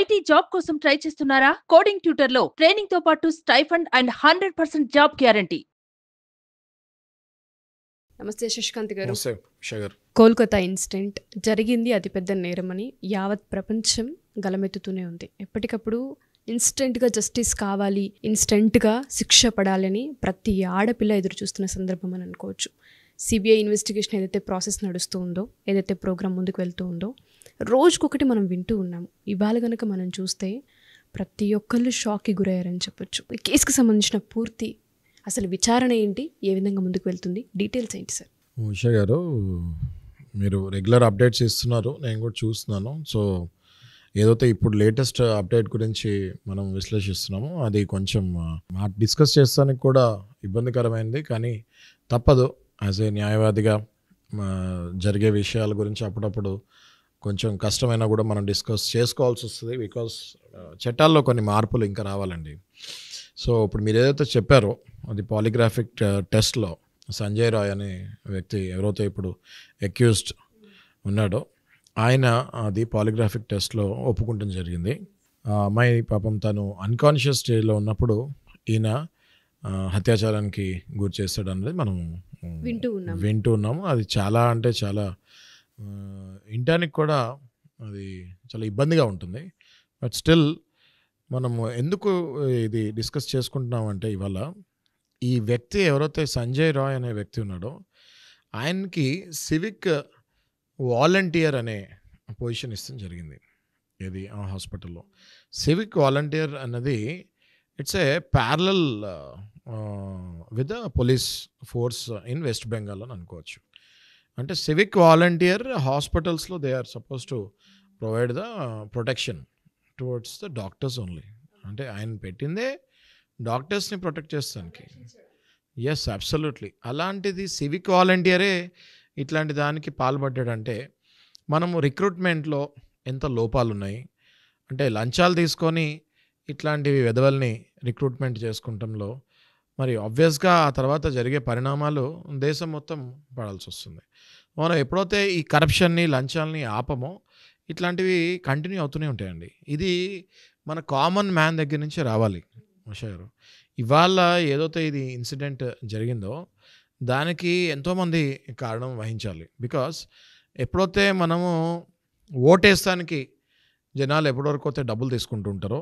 IT job కోసం try చేస్తున్నారా coding tutor లో ట్రైనింగ్ తో పాటు stipend and hundred percent job guarantee నమస్తే శశికాంత్ గారు కోల్కతా ఇన్సిడెంట్ జరిగింది అతిపెద్ద నేరమని యావత్ ప్రపంచం గలమెత్తుతూనే ఉంది ఎప్పటికప్పుడు ఇన్స్టెంట్గా జస్టిస్ కావాలి ఇన్స్టెంట్గా శిక్ష పడాలని ప్రతి ఆడపిల్ల ఎదురు చూస్తున్న సందర్భం అని అనుకోవచ్చు సిబిఐ ఇన్వెస్టిగేషన్ ఏదైతే ప్రాసెస్ నడుస్తూ ఉందో ఏదైతే ప్రోగ్రామ్ ముందుకు వెళ్తూ ఉందో రోజుకొకటి మనం వింటూ ఉన్నాము ఇవాళ కనుక మనం చూస్తే ప్రతి ఒక్కళ్ళు షాక్కి గురయ్యారని చెప్పొచ్చు కేసుకు సంబంధించిన పూర్తి అసలు విచారణ ఏంటి ఏ విధంగా ముందుకు వెళ్తుంది డీటెయిల్స్ ఏంటి సార్ ఉషా గారు మీరు రెగ్యులర్ అప్డేట్స్ ఇస్తున్నారు నేను కూడా చూస్తున్నాను సో ఏదైతే ఇప్పుడు లేటెస్ట్ అప్డేట్ గురించి మనం విశ్లేషిస్తున్నాము అది కొంచెం డిస్కస్ చేస్తానికి కూడా ఇబ్బందికరమైంది కానీ తప్పదు యాజ్ ఏ న్యాయవాదిగా జరిగే విషయాల గురించి అప్పుడప్పుడు కొంచెం కష్టమైనా కూడా మనం డిస్కస్ చేసుకోవాల్సి వస్తుంది బికాస్ చట్టాల్లో కొన్ని మార్పులు ఇంకా రావాలండి సో ఇప్పుడు మీరు ఏదైతే చెప్పారో అది పాలిగ్రాఫిక్ టెస్ట్లో సంజయ్ రాయ్ అనే వ్యక్తి ఎవరైతే ఇప్పుడు అక్యూజ్డ్ ఉన్నాడో ఆయన అది పాలిగ్రాఫిక్ టెస్ట్లో ఒప్పుకుంటం జరిగింది అమ్మాయి పాపం తను అన్కాన్షియస్ స్టేజ్లో ఉన్నప్పుడు ఈయన హత్యాచారానికి గురి చేస్తాడు అనేది మనం వింటూ ఉన్నాం వింటూ ఉన్నాము అది చాలా అంటే చాలా ఇంటానికి కూడా అది చాలా ఇబ్బందిగా ఉంటుంది బట్ స్టిల్ మనము ఎందుకు ఇది డిస్కస్ చేసుకుంటున్నాం అంటే ఇవాళ ఈ వ్యక్తి ఎవరైతే సంజయ్ రాయ్ అనే వ్యక్తి ఉన్నాడో ఆయనకి సివిక్ వాలంటీర్ అనే పొజిషన్ ఇస్తే జరిగింది ఏది ఆ హాస్పిటల్లో సివిక్ వాలంటీర్ అన్నది it's a parallel with police force in West Bengal అని అనుకోవచ్చు అంటే సివిక్ వాలంటీర్ హాస్పిటల్స్లో they are suppose to provide the protection towards the doctors only అంటే ఆయన పెట్టిందే డాక్టర్స్ని ప్రొటెక్ట్ చేస్తానికి ఎస్ అబ్సల్యూట్లీ అలాంటిది సివిక్ వాలంటీరే ఇట్లాంటి దానికి పాల్పడ్డాడంటే మనము రిక్రూట్మెంట్లో ఎంత లోపాలు ఉన్నాయి అంటే లంచాలు తీసుకొని ఇట్లాంటివి విధవల్ని రిక్రూట్మెంట్ చేసుకుంటంలో మరి ఆబ్వియస్గా ఆ తర్వాత జరిగే పరిణామాలు దేశం మొత్తం పడాల్సి వస్తుంది మనం ఎప్పుడైతే ఈ కరప్షన్ని లంచాలని ఆపమో ఇట్లాంటివి కంటిన్యూ అవుతూనే ఉంటాయండి ఇది మన కామన్ మ్యాన్ దగ్గర నుంచి రావాలి మషారు ఇవాళ ఏదైతే ఇది ఇన్సిడెంట్ జరిగిందో దానికి ఎంతోమంది కారణం వహించాలి బికాస్ ఎప్పుడైతే మనము ఓటేస్తానికి జనాలు ఎప్పటివరకు అయితే డబ్బులు తీసుకుంటూ ఉంటారో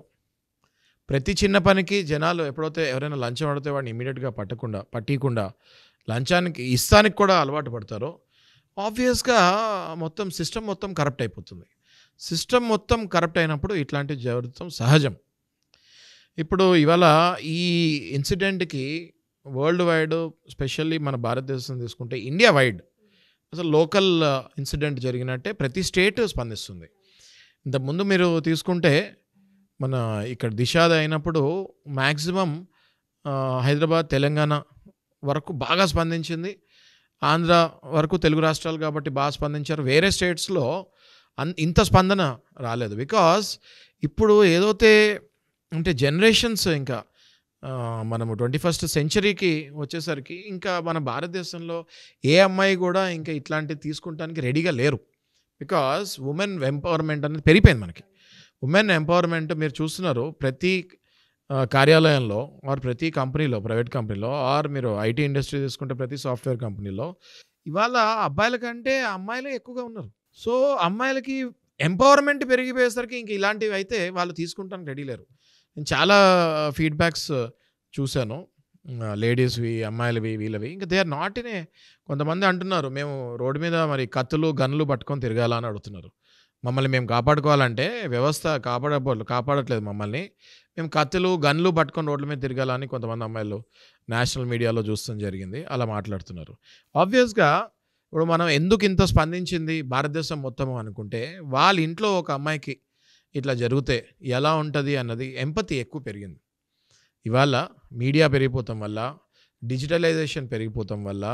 ప్రతి చిన్న పనికి జనాలు ఎప్పుడైతే ఎవరైనా లంచం పడితే వాడిని ఇమీడియట్గా పట్టకుండా పట్టియకుండా లంచానికి ఇస్తానికి కూడా అలవాటు పడతారో ఆబ్వియస్గా మొత్తం సిస్టమ్ మొత్తం కరప్ట్ అయిపోతుంది సిస్టమ్ మొత్తం కరప్ట్ అయినప్పుడు ఇట్లాంటివి జరుగుతాం సహజం ఇప్పుడు ఇవాళ ఈ ఇన్సిడెంట్కి వరల్డ్ వైడ్ స్పెషల్లీ మన భారతదేశం తీసుకుంటే ఇండియా వైడ్ అసలు లోకల్ ఇన్సిడెంట్ జరిగినట్టే ప్రతి స్టేట్ స్పందిస్తుంది ఇంతకుముందు మీరు తీసుకుంటే మన ఇక్కడ దిశాద అయినప్పుడు మ్యాక్సిమం హైదరాబాద్ తెలంగాణ వరకు బాగా స్పందించింది ఆంధ్ర వరకు తెలుగు రాష్ట్రాలు కాబట్టి బాగా స్పందించారు వేరే స్టేట్స్లో అన్ ఇంత స్పందన రాలేదు బికాస్ ఇప్పుడు ఏదైతే అంటే జనరేషన్స్ ఇంకా మనము ట్వంటీ ఫస్ట్ సెంచరీకి వచ్చేసరికి ఇంకా మన భారతదేశంలో ఏ అమ్మాయి కూడా ఇంకా ఇట్లాంటివి తీసుకుంటానికి రెడీగా లేరు బికాస్ ఉమెన్ ఎంపవర్మెంట్ అనేది పెరిగిపోయింది మనకి ఉమెన్ ఎంపవర్మెంట్ మీరు చూస్తున్నారు ప్రతి కార్యాలయంలో ఆర్ ప్రతి కంపెనీలో ప్రైవేట్ కంపెనీలో ఆర్ మీరు ఐటీ ఇండస్ట్రీ తీసుకుంటే ప్రతి సాఫ్ట్వేర్ కంపెనీలో ఇవాళ అబ్బాయిల కంటే అమ్మాయిలే ఎక్కువగా ఉన్నారు సో అమ్మాయిలకి ఎంపవర్మెంట్ పెరిగిపోయేసరికి ఇంక ఇలాంటివి అయితే వాళ్ళు తీసుకుంటానికి రెడీ లేరు నేను చాలా ఫీడ్బ్యాక్స్ చూశాను లేడీస్వి అమ్మాయిలవి వీళ్ళవి ఇంకా they are not in a కొంతమంది అంటున్నారు మేము రోడ్డు మీద మరి కత్తులు గన్లు పట్టుకొని తిరగాలని అడుగుతున్నారు మమ్మల్ని మేము కాపాడుకోవాలంటే వ్యవస్థ కాపాడబోలు కాపాడట్లేదు మమ్మల్ని మేము కత్తులు గన్లు పట్టుకొని రోడ్ల మీద తిరగాలని కొంతమంది అమ్మాయిలు నేషనల్ మీడియాలో చూస్తూ జరిగింది అలా మాట్లాడుతున్నారు ఆబ్వియస్గా ఇప్పుడు మనం ఎందుకు ఇంత స్పందించింది భారతదేశం మొత్తం అనుకుంటే వాళ్ళ ఇంట్లో ఒక అమ్మాయికి ఇట్లా జరిగితే ఎలా ఉంటుంది అన్నది ఎంపతి ఎక్కువ పెరిగింది ఇవాళ మీడియా పెరిగిపోతాం వల్ల డిజిటలైజేషన్ పెరిగిపోతాం వల్ల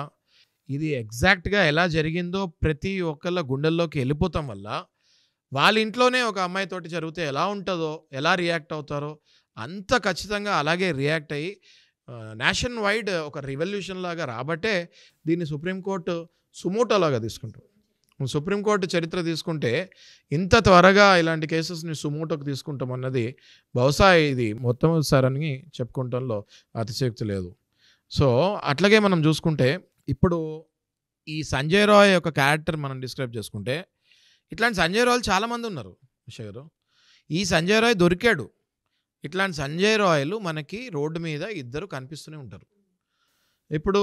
ఇది ఎగ్జాక్ట్గా ఎలా జరిగిందో ప్రతి ఒక్కళ్ళ గుండెల్లోకి వెళ్ళిపోతాం వల్ల వాళ్ళ ఇంట్లోనే ఒక అమ్మాయితోటి జరిగితే ఎలా ఉంటుందో ఎలా రియాక్ట్ అవుతారో అంత ఖచ్చితంగా అలాగే రియాక్ట్ అయ్యి నేషన్ వైడ్ ఒక రివల్యూషన్ లాగా రాబట్టే దీన్ని సుప్రీంకోర్టు సుమోటోలాగా తీసుకుంటాం సుప్రీంకోర్టు చరిత్ర తీసుకుంటే ఇంత త్వరగా ఇలాంటి కేసెస్ని సుమోటోకి తీసుకుంటాం అన్నది బహుశా ఇది మొట్టమొదటిసారని చెప్పుకుంటంలో అతిశక్తి లేదు సో అట్లాగే మనం చూసుకుంటే ఇప్పుడు ఈ సంజయ్ రాయ్ యొక్క క్యారెక్టర్ మనం డిస్క్రైబ్ చేసుకుంటే ఇట్లాంటి సంజయ్ రాయలు చాలామంది ఉన్నారు విషయ్ గారు ఈ సంజయ్ రాయ్ దొరికాడు ఇట్లాంటి సంజయ్ రాయలు మనకి రోడ్డు మీద ఇద్దరు కనిపిస్తూనే ఉంటారు ఇప్పుడు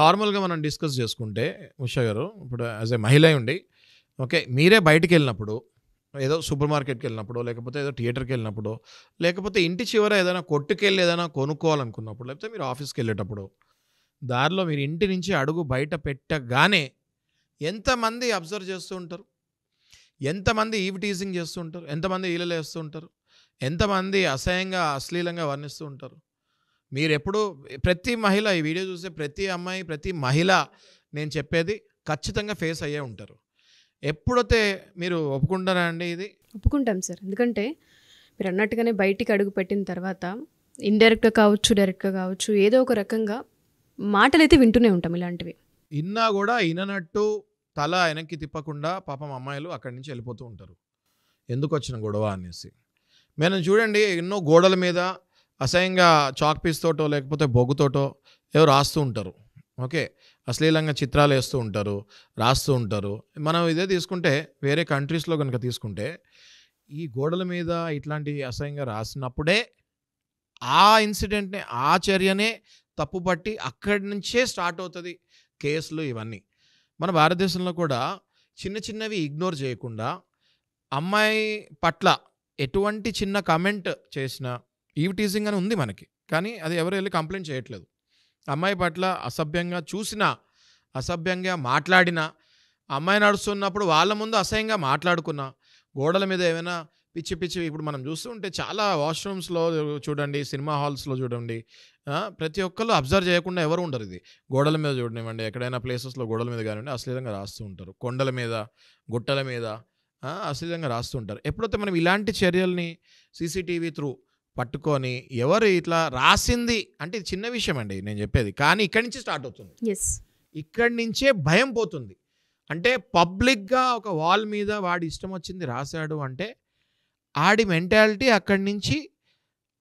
నార్మల్గా మనం డిస్కస్ చేసుకుంటే ఉషా గారు ఇప్పుడు యాజ్ ఏ మహిళ ఉండి ఓకే మీరే బయటికి వెళ్ళినప్పుడు ఏదో సూపర్ మార్కెట్కి వెళ్ళినప్పుడు లేకపోతే ఏదో థియేటర్కి వెళ్ళినప్పుడు లేకపోతే ఇంటి చివర ఏదైనా కొట్టుకెళ్ళి ఏదైనా కొనుక్కోవాలనుకున్నప్పుడు లేకపోతే మీరు ఆఫీస్కి వెళ్ళేటప్పుడు దారిలో మీరు ఇంటి నుంచి అడుగు బయట పెట్టగానే ఎంతమంది అబ్జర్వ్ చేస్తూ ఉంటారు ఎంతమంది ఈవిటీజింగ్ టీజింగ్ చేస్తూ ఉంటారు ఎంతమంది ఈలలు వేస్తూ ఉంటారు ఎంతమంది అసహ్యంగా అశ్లీలంగా వర్ణిస్తూ ఉంటారు మీరు ఎప్పుడు ప్రతి మహిళ ఈ వీడియో చూసే ప్రతి అమ్మాయి ప్రతి మహిళ నేను చెప్పేది ఖచ్చితంగా ఫేస్ అయ్యే ఉంటారు ఎప్పుడైతే మీరు ఒప్పుకుంటారా అండి ఇది ఒప్పుకుంటాం సార్ ఎందుకంటే మీరు అన్నట్టుగానే బయటికి అడుగు పెట్టిన తర్వాత ఇండైరెక్ట్గా కావచ్చు డైరెక్ట్గా కావచ్చు ఏదో ఒక రకంగా మాటలైతే వింటూనే ఉంటాం ఇలాంటివి ఇన్నా కూడా ఇననట్టు తల వెనక్కి తిప్పకుండా పాపం అమ్మాయిలు అక్కడి నుంచి వెళ్ళిపోతూ ఉంటారు ఎందుకు వచ్చిన గొడవ అనేసి మేము చూడండి ఎన్నో గోడల మీద అసహ్యంగా చాక్ పీస్తోటో లేకపోతే బొగ్గుతోటో ఏవో రాస్తూ ఉంటారు ఓకే అశ్లీలంగా చిత్రాలు వేస్తూ ఉంటారు రాస్తూ ఉంటారు మనం ఇదే తీసుకుంటే వేరే కంట్రీస్లో కనుక తీసుకుంటే ఈ గోడల మీద ఇట్లాంటి అసహ్యంగా రాసినప్పుడే ఆ ఇన్సిడెంట్ని ఆ చర్యనే తప్పుపట్టి అక్కడి నుంచే స్టార్ట్ అవుతుంది కేసులు ఇవన్నీ మన భారతదేశంలో కూడా చిన్న చిన్నవి ఇగ్నోర్ చేయకుండా అమ్మాయి పట్ల ఎటువంటి చిన్న కమెంట్ చేసినా ఈవ్ టీజింగ్ అని ఉంది మనకి కానీ అది ఎవరు వెళ్ళి కంప్లైంట్ చేయట్లేదు అమ్మాయి పట్ల అసభ్యంగా చూసినా అసభ్యంగా మాట్లాడినా అమ్మాయి నడుస్తున్నప్పుడు వాళ్ళ ముందు అసహ్యంగా మాట్లాడుకున్నా గోడల మీద ఏమైనా పిచ్చి పిచ్చి ఇప్పుడు మనం చూస్తుంటే చాలా వాష్రూమ్స్లో చూడండి సినిమా హాల్స్లో చూడండి ప్రతి ఒక్కరు అబ్జర్వ్ చేయకుండా ఎవరు ఉండరు ఇది గోడల మీద చూడనివ్వండి ఎక్కడైనా ప్లేసెస్లో గోడల మీద కానివ్వండి అశ్లీలంగా రాస్తూ ఉంటారు కొండల మీద గుట్టల మీద అశ్లీలంగా రాస్తూ ఉంటారు ఎప్పుడైతే మనం ఇలాంటి చర్యల్ని సీసీటీవీ త్రూ పట్టుకొని ఎవరు ఇట్లా రాసింది అంటే చిన్న విషయం అండి నేను చెప్పేది కానీ ఇక్కడి నుంచి స్టార్ట్ అవుతుంది ఇక్కడి నుంచే భయం పోతుంది అంటే పబ్లిక్గా ఒక వాల్ మీద వాడు ఇష్టం వచ్చింది రాశాడు అంటే ఆడి మెంటాలిటీ అక్కడి నుంచి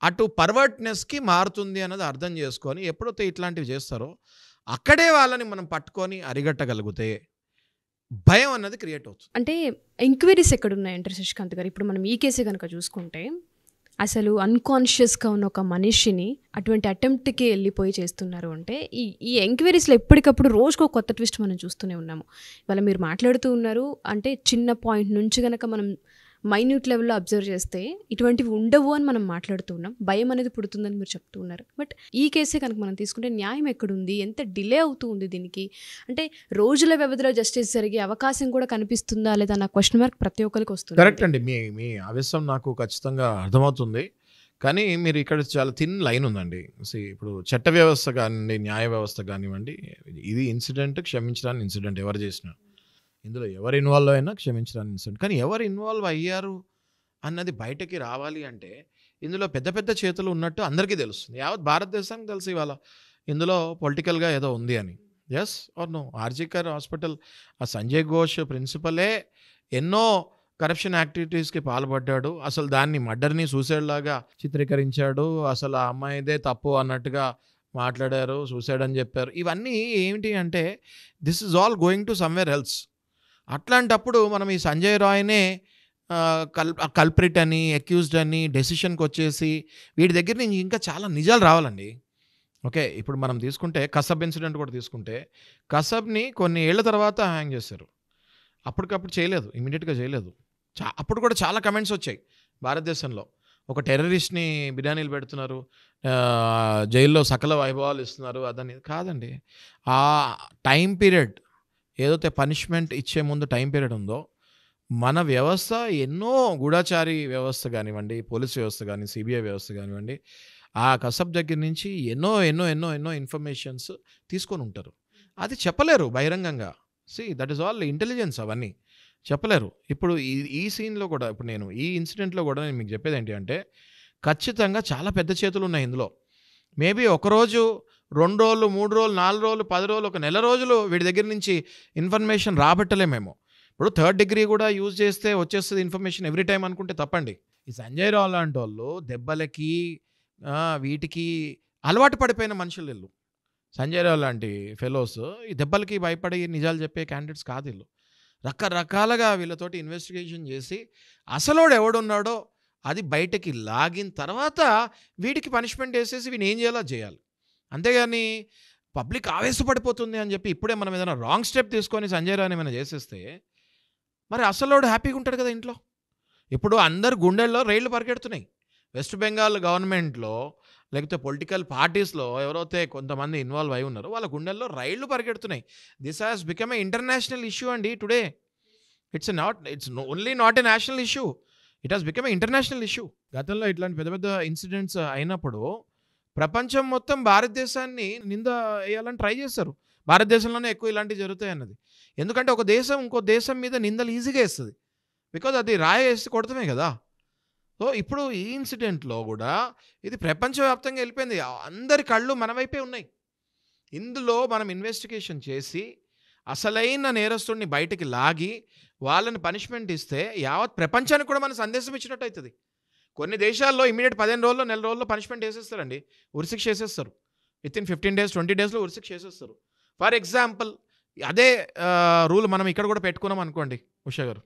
అటు పర్వర్ట్నెస్కి మారుతుంది అన్నది అర్థం చేసుకొని ఎప్పుడైతే ఇట్లాంటివి చేస్తారో అక్కడే వాళ్ళని మనం పట్టుకొని అరిగట్టగలిగితే భయం అన్నది క్రియేట్ అవుతుంది అంటే ఎంక్వైరీస్ ఎక్కడ ఉన్నాయంటారు శశికాంత్ గారు ఇప్పుడు మనం ఈ కేసే కనుక చూసుకుంటే అసలు అన్కాన్షియస్గా ఉన్న ఒక మనిషిని అటువంటి అటెంప్ట్కి వెళ్ళిపోయి చేస్తున్నారు అంటే ఈ ఈ ఎంక్వైరీస్లో ఎప్పటికప్పుడు రోజుకో కొత్త ట్విస్ట్ మనం చూస్తూనే ఉన్నాము ఇవాళ మీరు మాట్లాడుతూ ఉన్నారు అంటే చిన్న పాయింట్ నుంచి కనుక మనం మైన్యూట్ లెవెల్లో అబ్జర్వ్ చేస్తే ఇటువంటివి ఉండవు అని మనం మాట్లాడుతున్నాం భయం అనేది పుడుతుందని మీరు చెప్తూ ఉన్నారు బట్ ఈ కేసే కనుక మనం తీసుకుంటే న్యాయం ఎక్కడుంది ఎంత డిలే అవుతూ ఉంది దీనికి అంటే రోజుల వ్యవధిలో జస్టిస్ జరిగే అవకాశం కూడా కనిపిస్తుందా లేదా నా క్వశ్చన్ మార్క్ ప్రతి ఒక్కరికి వస్తుంది కరెక్ట్ అండి మీ మీ ఆవేశం నాకు ఖచ్చితంగా అర్థమవుతుంది కానీ మీరు ఇక్కడ చాలా థిన్ లైన్ ఉందండి ఇప్పుడు చట్ట వ్యవస్థ కానివ్వండి న్యాయ వ్యవస్థ కానివ్వండి ఇది ఇన్సిడెంట్ క్షమించడానికి ఇన్సిడెంట్ ఎవరు చేసినా ఇందులో ఎవరు ఇన్వాల్వ్ అయినా క్షమించడానికి ఇన్సిడెంట్ కానీ ఎవరు ఇన్వాల్వ్ అయ్యారు అన్నది బయటకి రావాలి అంటే ఇందులో పెద్ద పెద్ద చేతులు ఉన్నట్టు అందరికీ తెలుస్తుంది యావత్ భారతదేశానికి తెలుసు ఇవాళ ఇందులో పొలిటికల్గా ఏదో ఉంది అని ఎస్ ఆర్ నో ఆర్జికర్ హాస్పిటల్ ఆ సంజయ్ ఘోష్ ప్రిన్సిపలే ఎన్నో కరప్షన్ యాక్టివిటీస్కి పాల్పడ్డాడు అసలు దాన్ని మర్డర్ని సూసైడ్ లాగా చిత్రీకరించాడు అసలు ఆ అమ్మాయిదే తప్పు అన్నట్టుగా మాట్లాడారు సూసైడ్ అని చెప్పారు ఇవన్నీ ఏమిటి అంటే this is all going to somewhere హెల్త్స్ అట్లాంటప్పుడు మనం ఈ సంజయ్ రాయ్నే కల్ కల్ప్రిట్ అని అక్యూజ్డ్ అని డెసిషన్కి వచ్చేసి వీటి దగ్గర నుంచి ఇంకా చాలా నిజాలు రావాలండి ఓకే ఇప్పుడు మనం తీసుకుంటే కసబ్ ఇన్సిడెంట్ కూడా తీసుకుంటే కసబ్ని కొన్ని ఏళ్ల తర్వాత హ్యాంగ్ చేశారు అప్పటికప్పుడు చేయలేదు ఇమీడియట్గా చేయలేదు చా అప్పుడు కూడా చాలా కమెంట్స్ వచ్చాయి భారతదేశంలో ఒక టెర్రరిస్ట్ని బిర్యానీలు పెడుతున్నారు జైల్లో సకల వైభవాలు ఇస్తున్నారు అదని కాదండి ఆ టైం పీరియడ్ ఏదైతే పనిష్మెంట్ ఇచ్చే ముందు టైం పీరియడ్ ఉందో మన వ్యవస్థ ఎన్నో గూఢాచారి వ్యవస్థ కానివ్వండి పోలీస్ వ్యవస్థ కానీ సిబిఐ వ్యవస్థ కానివ్వండి ఆ కసబ్ దగ్గర నుంచి ఎన్నో ఎన్నో ఎన్నో ఎన్నో ఇన్ఫర్మేషన్స్ తీసుకొని ఉంటారు అది చెప్పలేరు బహిరంగంగా see that is all intelligence అవన్నీ చెప్పలేరు ఇప్పుడు ఈ ఈ సీన్లో కూడా ఇప్పుడు నేను ఈ ఇన్సిడెంట్లో కూడా నేను మీకు చెప్పేది ఏంటి అంటే ఖచ్చితంగా చాలా పెద్ద చేతులు ఉన్నాయి ఇందులో మేబీ ఒకరోజు రెండు రోజులు మూడు రోజులు నాలుగు రోజులు పది రోజులు ఒక నెల రోజులు వీడి దగ్గర నుంచి ఇన్ఫర్మేషన్ రాబట్టలేమేమో ఇప్పుడు థర్డ్ డిగ్రీ కూడా యూజ్ చేస్తే వచ్చేస్తుంది ఇన్ఫర్మేషన్ ఎవ్రీ టైం అనుకుంటే తప్పండి ఈ సంజయ్ రావు లాంటి వాళ్ళు దెబ్బలకి వీటికి అలవాటు పడిపోయిన మనుషులు వీళ్ళు సంజయ్ రావు లాంటి ఫెలోస్ ఈ దెబ్బలకి భయపడి నిజాలు చెప్పే క్యాండిడేట్స్ కాదు వీళ్ళు రకరకాలుగా వీళ్ళతోటి ఇన్వెస్టిగేషన్ చేసి అసలోడు ఎవడున్నాడో అది బయటకి లాగిన తర్వాత వీటికి పనిష్మెంట్ వేసేసి వీడిని ఏం చేయాలో చేయాలి అంతేగాని పబ్లిక్ ఆవేశపడిపోతుంది అని చెప్పి ఇప్పుడే మనం ఏదైనా రాంగ్ స్టెప్ తీసుకొని సంజయ్ రాని ఏమైనా చేసేస్తే మరి అసలోడు హ్యాపీగా ఉంటాడు కదా ఇంట్లో ఇప్పుడు అందరు గుండెల్లో రైళ్లు పరిగెడుతున్నాయి వెస్ట్ బెంగాల్ గవర్నమెంట్లో లేకపోతే పొలిటికల్ పార్టీస్లో ఎవరైతే కొంతమంది ఇన్వాల్వ్ అయి ఉన్నారో వాళ్ళ గుండెల్లో రైళ్లు పరిగెడుతున్నాయి this has become a international issue అండి today it's not it's only not a national issue it has become a international issue గతంలో ఇట్లాంటి పెద్ద పెద్ద ఇన్సిడెంట్స్ అయినప్పుడు ప్రపంచం మొత్తం భారతదేశాన్ని నింద వేయాలని ట్రై చేస్తారు భారతదేశంలోనే ఎక్కువ ఇలాంటివి జరుగుతాయి అన్నది ఎందుకంటే ఒక దేశం ఇంకో దేశం మీద నిందలు ఈజీగా వేస్తుంది బికాజ్ అది రాయ వేసి కొడతామే కదా సో ఇప్పుడు ఈ ఇన్సిడెంట్లో కూడా ఇది ప్రపంచవ్యాప్తంగా వెళ్ళిపోయింది అందరి కళ్ళు మన వైపే ఉన్నాయి ఇందులో మనం ఇన్వెస్టిగేషన్ చేసి అసలైన నేరస్తుడిని బయటికి లాగి వాళ్ళని పనిష్మెంట్ ఇస్తే యావత్ ప్రపంచానికి కూడా మన సందేశం ఇచ్చినట్టు అవుతుంది కొన్ని దేశాల్లో ఇమీడియట్ పదిహేను రోజుల్లో నెల రోజుల్లో పనిష్మెంట్ వేసేస్తారండి ఉరిశిక్ష వేసేస్తారు within fifteen days twenty డేస్లో ఉరిశిక్ష చేసేస్తారు ఫర్ ఎగ్జాంపుల్ అదే రూల్ మనం ఇక్కడ కూడా పెట్టుకున్నాం అనుకోండి ఉషా గారు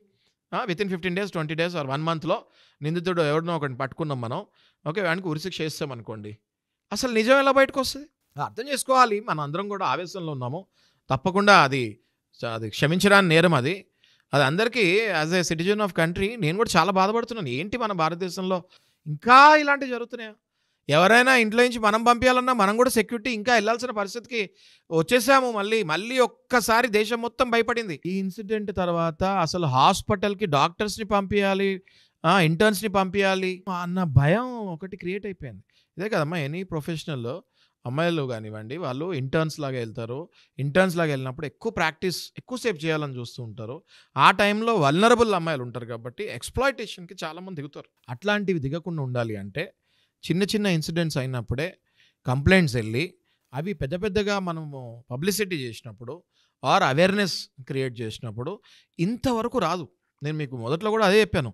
within fifteen days twenty days or one మంత్లో నిందితుడు ఎవరినో ఒకటి పట్టుకున్నాం మనం ఓకే వానికి ఉరిశిక్ష చేస్తాం అనుకోండి అసలు నిజం ఎలా బయటకు వస్తుంది అర్థం చేసుకోవాలి మనం అందరం కూడా ఆవేశంలో ఉన్నాము తప్పకుండా అది అది క్షమించడానికి నేరం అది అది అందరికీ as a citizen of country నేను కూడా చాలా బాధపడుతున్నాను ఏంటి మన భారతదేశంలో ఇంకా ఇలాంటివి జరుగుతున్నాయా ఎవరైనా ఇంట్లో నుంచి మనం పంపించాలన్నా మనం కూడా సెక్యూరిటీ ఇంకా వెళ్ళాల్సిన పరిస్థితికి వచ్చేసాము మళ్ళీ మళ్ళీ ఒక్కసారి దేశం మొత్తం భయపడింది ఈ ఇన్సిడెంట్ తర్వాత అసలు హాస్పిటల్కి డాక్టర్స్ని పంపించాలి ఇంటర్న్స్ని పంపించాలి అన్న భయం ఒకటి క్రియేట్ అయిపోయింది ఇదే కదమ్మా ఎనీ ప్రొఫెషనల్లో అమ్మాయిలు కానివ్వండి వాళ్ళు ఇంటర్న్స్ లాగా వెళ్తారు ఇంటర్న్స్ లాగా వెళ్ళినప్పుడు ఎక్కువ ప్రాక్టీస్ ఎక్కువసేపు చేయాలని చూస్తూ ఉంటారు ఆ టైంలో వల్నరబుల్ అమ్మాయిలు ఉంటారు కాబట్టి ఎక్స్ప్లాయిటేషన్కి చాలామంది దిగుతారు అట్లాంటివి దిగకుండా ఉండాలి అంటే చిన్న చిన్న ఇన్సిడెంట్స్ అయినప్పుడే కంప్లైంట్స్ వెళ్ళి అవి పెద్ద పెద్దగా మనము పబ్లిసిటీ చేసినప్పుడు ఆర్ అవేర్నెస్ క్రియేట్ చేసినప్పుడు ఇంతవరకు రాదు నేను మీకు మొదట్లో కూడా అదే చెప్పాను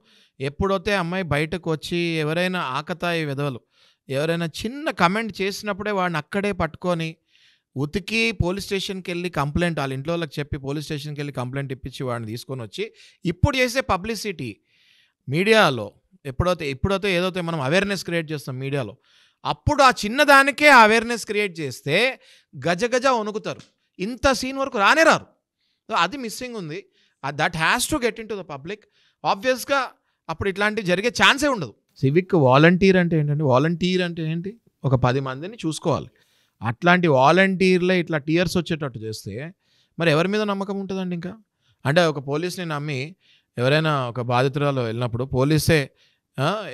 ఎప్పుడైతే అమ్మాయి బయటకు వచ్చి ఎవరైనా ఆకతాయి విధవలు ఎవరైనా చిన్న కమెంట్ చేసినప్పుడే వాడిని అక్కడే పట్టుకొని ఉతికి పోలీస్ స్టేషన్కి వెళ్ళి కంప్లైంట్ వాళ్ళ ఇంట్లో వాళ్ళకి చెప్పి పోలీస్ స్టేషన్కి వెళ్ళి కంప్లైంట్ ఇప్పించి వాడిని తీసుకొని వచ్చి ఇప్పుడు చేసే పబ్లిసిటీ మీడియాలో ఎప్పుడైతే ఎప్పుడైతే ఏదైతే మనం అవేర్నెస్ క్రియేట్ చేస్తాం మీడియాలో అప్పుడు ఆ చిన్నదానికే అవేర్నెస్ క్రియేట్ చేస్తే గజ గజ వణుకుతారు ఇంత సీన్ వరకు రానే రారు అది మిస్సింగ్ ఉంది that has to get into the public ఆబ్వియస్గా అప్పుడు ఇట్లాంటివి జరిగే ఛాన్సే ఉండదు సివిక్ వాలంటీర్ అంటే ఏంటంటే వాలంటీర్ అంటే ఏంటి ఒక పది మందిని చూసుకోవాలి అట్లాంటి వాలంటీర్లే ఇట్లా టీయర్స్ వచ్చేటట్టు చేస్తే మరి ఎవరి మీద నమ్మకం ఉంటుందండి ఇంకా అంటే ఒక పోలీస్ని నమ్మి ఎవరైనా ఒక బాధితురాలు వెళ్ళినప్పుడు పోలీసే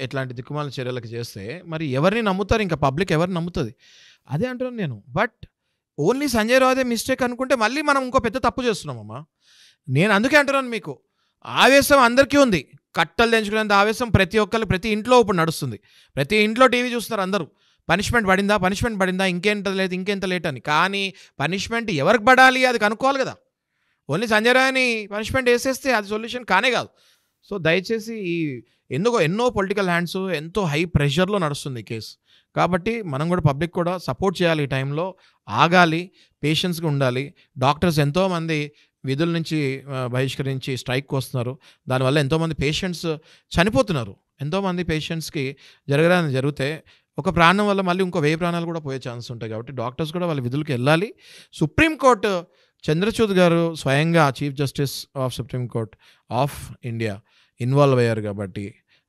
ఇట్లాంటి దిక్కుమాల చర్యలకు చేస్తే మరి ఎవరిని నమ్ముతారు ఇంకా పబ్లిక్ ఎవరిని నమ్ముతుంది అదే అంటున్నాను నేను బట్ ఓన్లీ సంజయ్ రావుదే మిస్టేక్ అనుకుంటే మళ్ళీ మనం ఇంకో పెద్ద తప్పు చేస్తున్నామమ్మా నేను అందుకే అంటున్నాను మీకు ఆవేశం అందరికీ ఉంది కట్టలు తెంచుకునేంత ఆవేశం ప్రతి ఒక్కరు ప్రతి ఇంట్లో ఇప్పుడు నడుస్తుంది ప్రతి ఇంట్లో టీవీ చూస్తారు అందరూ పనిష్మెంట్ పడిందా పనిష్మెంట్ పడిందా ఇంకెంత లేదు ఇంకెంత లేట్ అని కానీ పనిష్మెంట్ ఎవరికి పడాలి అది కనుక్కోవాలి కదా ఓన్లీ సంజయ్ రాయని పనిష్మెంట్ వేసేస్తే అది సొల్యూషన్ కానే కాదు సో దయచేసి ఈ ఎందుకో ఎన్నో పొలిటికల్ హ్యాండ్స్ ఎంతో హై ప్రెషర్లో నడుస్తుంది కేసు కాబట్టి మనం కూడా పబ్లిక్ కూడా సపోర్ట్ చేయాలి ఈ టైంలో ఆగాలి పేషెన్స్గా ఉండాలి డాక్టర్స్ ఎంతోమంది విధుల నుంచి బహిష్కరించి స్ట్రైక్కి వస్తున్నారు దానివల్ల ఎంతోమంది పేషెంట్స్ చనిపోతున్నారు ఎంతోమంది పేషెంట్స్కి జరగడానికి జరిగితే ఒక ప్రాణం వల్ల మళ్ళీ ఇంకో వెయ్యి ప్రాణాలు కూడా పోయే ఛాన్స్ ఉంటాయి కాబట్టి డాక్టర్స్ కూడా వాళ్ళ విధులకు వెళ్ళాలి సుప్రీంకోర్టు చంద్రచూద్ గారు స్వయంగా chief justice of supreme court of India involve అయ్యారు కాబట్టి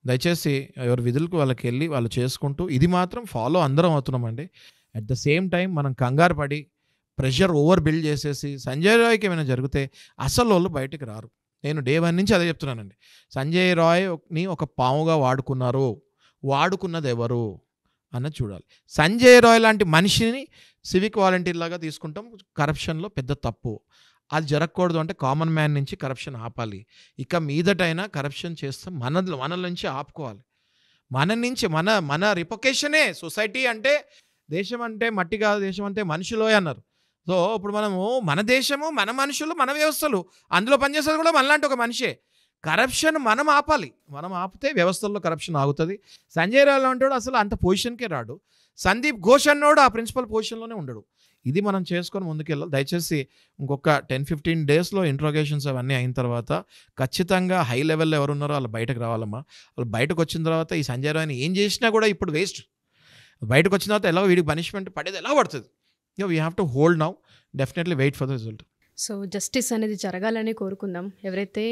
దయచేసి ఎవరి విధులకు వాళ్ళకి వెళ్ళి వాళ్ళు చేసుకుంటూ ఇది మాత్రం ఫాలో అందరం అవుతున్నామండి అట్ ద సేమ్ టైం మనం కంగారు పడి ప్రెషర్ ఓవర్ బిల్డ్ చేసేసి సంజయ్ రాయ్కి ఏమైనా జరిగితే అసలు వాళ్ళు బయటకు రారు నేను డే వన్ నుంచి అదే చెప్తున్నానండి సంజయ్ రాయ్ని ఒక పాముగా వాడుకున్నారు వాడుకున్నది ఎవరు అన్నది చూడాలి సంజయ్ రాయ్ లాంటి మనిషిని సివిక్ వాలంటీర్ లాగా తీసుకుంటాం కరప్షన్లో పెద్ద తప్పు అది జరగకూడదు అంటే కామన్ మ్యాన్ నుంచి కరప్షన్ ఆపాలి ఇక మీదటైనా కరప్షన్ చేస్తే మన మనల నుంచి ఆపుకోవాలి మన నుంచి మన మన రిపొకేషనే సొసైటీ అంటే దేశం అంటే మట్టి కాదు దేశం అంటే మనుషులోయ్ అన్నారు సో ఇప్పుడు మనము మన దేశము మన మనుషులు మన వ్యవస్థలు అందులో పనిచేసేది కూడా మనలాంటి ఒక మనిషే కరప్షన్ మనం ఆపాలి మనం ఆపితే వ్యవస్థల్లో కరప్షన్ ఆగుతుంది సంజయ్ రాయల్ అంటాడు అసలు అంత పొజిషన్కే రాడు సందీప్ ఘోష్ అన్నోడు ఆ ప్రిన్సిపల్ పొజిషన్లోనే ఉండడు ఇది మనం చేసుకొని ముందుకెళ్ళాలి దయచేసి ఇంకొక టెన్ ఫిఫ్టీన్ డేస్లో ఇంట్రోగేషన్స్ అవన్నీ అయిన తర్వాత ఖచ్చితంగా హై లెవెల్లో ఎవరు ఉన్నారో వాళ్ళు బయటకు రావాలమ్మా వాళ్ళు బయటకు వచ్చిన తర్వాత ఈ సంజయ్ రాయని ఏం చేసినా కూడా ఇప్పుడు వేస్ట్ బయటకు వచ్చిన తర్వాత ఎలా వీడికి పనిష్మెంట్ పడేది ఎలా పడుతుంది యో we have to hold now definitely wait for the result so justice అనేది జరగాలని కోరుకుందాం ఎవరైతే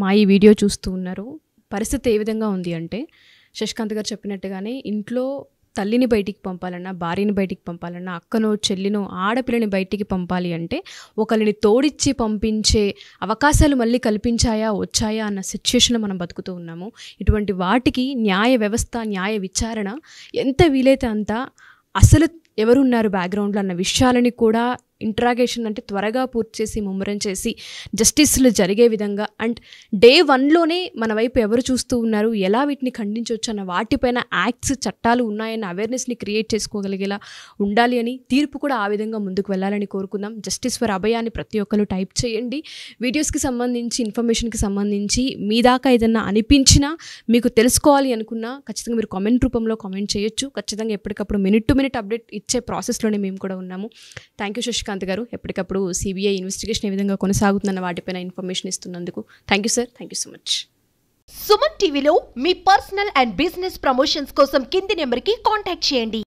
మా ఈ వీడియో చూస్తూ ఉన్నారో పరిస్థితి ఏ విధంగా ఉంది అంటే శశికాంత్ గారు చెప్పినట్టుగానే ఇంట్లో తల్లిని బయటికి పంపాలన్నా భార్యని బయటికి పంపాలన్నా అక్కనో చెల్లినో ఆడపిల్లని బయటికి పంపాలి అంటే ఒకరిని తోడిచ్చి పంపించే అవకాశాలు మళ్ళీ కల్పించాయా వచ్చాయా అన్న సిచ్యుయేషన్ మనం బతుకుతూ ఉన్నాము ఇటువంటి వాటికి న్యాయ వ్యవస్థ న్యాయ విచారణ ఎంత వీలైతే అంత అసలు ఎవరున్నారు బ్యాక్గ్రౌండ్లో అన్న విషయాలని కూడా ఇంట్రాగేషన్ అంటే త్వరగా పూర్తి చేసి ముమ్మరం చేసి జస్టిస్లు జరిగే విధంగా అండ్ డే వన్లోనే మన వైపు ఎవరు చూస్తూ ఉన్నారు ఎలా వీటిని ఖండించవచ్చు అన్న వాటిపైన యాక్ట్స్ చట్టాలు ఉన్నాయన్న అవేర్నెస్ని క్రియేట్ చేసుకోగలిగేలా ఉండాలి అని తీర్పు కూడా ఆ విధంగా ముందుకు వెళ్ళాలని కోరుకుందాం జస్టిస్ ఫర్ అభయాన్ని ప్రతి ఒక్కరు టైప్ చేయండి వీడియోస్కి సంబంధించి ఇన్ఫర్మేషన్కి సంబంధించి మీ దాకా ఏదన్నా అనిపించినా మీకు తెలుసుకోవాలి అనుకున్నా ఖచ్చితంగా మీరు కామెంట్ రూపంలో కామెంట్ చేయొచ్చు ఖచ్చితంగా ఎప్పటికప్పుడు మినిట్ టు మినిట్ అప్డేట్ ఇచ్చే ప్రాసెస్లోనే మేము కూడా ఉన్నాము థ్యాంక్ యూ శశిక శ్రీకాంత్ గారు ఎప్పటికప్పుడు సిబిఐ ఇన్వెస్టిగేషన్ ఏ విధంగా కొనసాగుతుందన్న వాటిపైన ఇన్ఫర్మేషన్ ఇస్తున్నందుకు thank you sir thank you so much Suman టీవీలో మీ పర్సనల్ అండ్ బిజినెస్ ప్రమోషన్స్ కోసం కింది నెంబర్కి కాంటాక్ట్ చేయండి